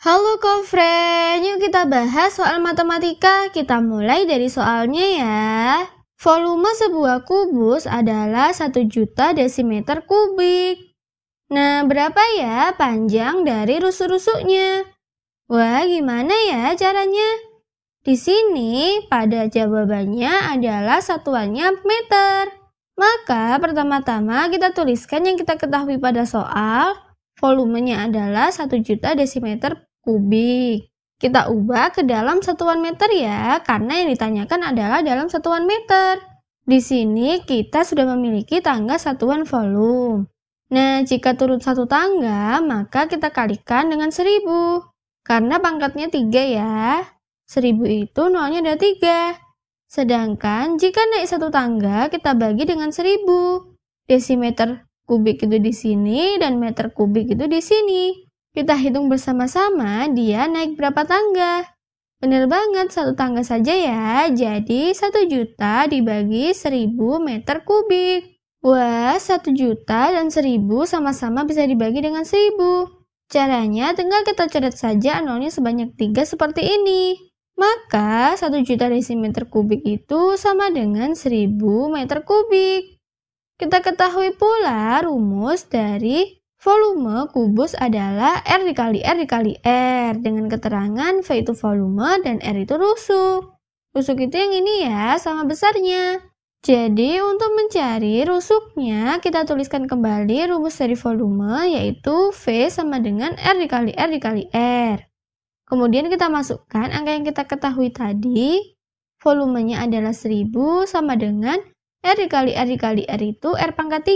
Halo kofren, yuk kita bahas soal matematika. Kita mulai dari soalnya ya. Volume sebuah kubus adalah 1 juta desimeter kubik. Nah, berapa ya panjang dari rusuk-rusuknya? Wah, gimana ya caranya? Di sini pada jawabannya adalah satuannya meter. Maka pertama-tama kita tuliskan yang kita ketahui pada soal volumenya adalah 1 juta desimeter kubik. Kita ubah ke dalam satuan meter ya, karena yang ditanyakan adalah dalam satuan meter. Di sini kita sudah memiliki tangga satuan volume. Nah, jika turun satu tangga, maka kita kalikan dengan seribu Karena pangkatnya tiga ya. seribu itu nolnya ada tiga Sedangkan jika naik satu tangga, kita bagi dengan seribu Desimeter kubik itu di sini dan meter kubik itu di sini. Kita hitung bersama-sama dia naik berapa tangga. Benar banget, satu tangga saja ya. Jadi satu juta dibagi seribu meter kubik. Wah, satu juta dan seribu sama-sama bisa dibagi dengan seribu. Caranya tinggal kita coret saja nolnya sebanyak tiga seperti ini. Maka satu juta desimeter kubik itu sama dengan seribu meter kubik. Kita ketahui pula rumus dari Volume kubus adalah R dikali R dikali R dengan keterangan V itu volume dan R itu rusuk. Rusuk itu yang ini ya, sama besarnya. Jadi untuk mencari rusuknya kita tuliskan kembali rumus dari volume yaitu V sama dengan R dikali R dikali R. Kemudian kita masukkan angka yang kita ketahui tadi. Volumenya adalah 1000 sama dengan R dikali R dikali R itu R pangkat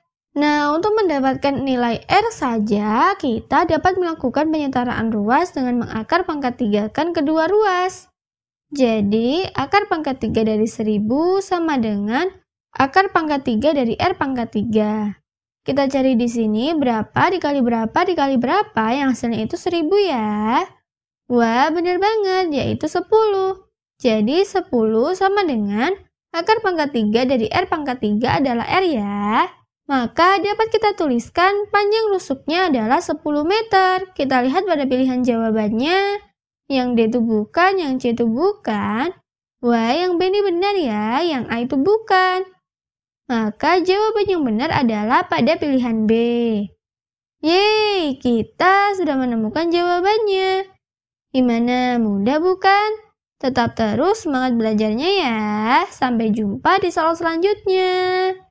3. Nah, untuk mendapatkan nilai R saja, kita dapat melakukan penyetaraan ruas dengan mengakar pangkat 3 kan kedua ruas. Jadi, akar pangkat 3 dari 1000 sama dengan akar pangkat 3 dari R pangkat 3. Kita cari di sini berapa dikali berapa dikali berapa yang hasilnya itu 1000 ya. Wah, benar banget, yaitu 10. Jadi, 10 sama dengan akar pangkat 3 dari R pangkat 3 adalah R ya. Maka dapat kita tuliskan panjang rusuknya adalah 10 meter. Kita lihat pada pilihan jawabannya. Yang D itu bukan, yang C itu bukan. Wah, yang B ini benar ya, yang A itu bukan. Maka jawaban yang benar adalah pada pilihan B. Yeay, kita sudah menemukan jawabannya. Gimana, mudah bukan? Tetap terus semangat belajarnya ya. Sampai jumpa di soal selanjutnya.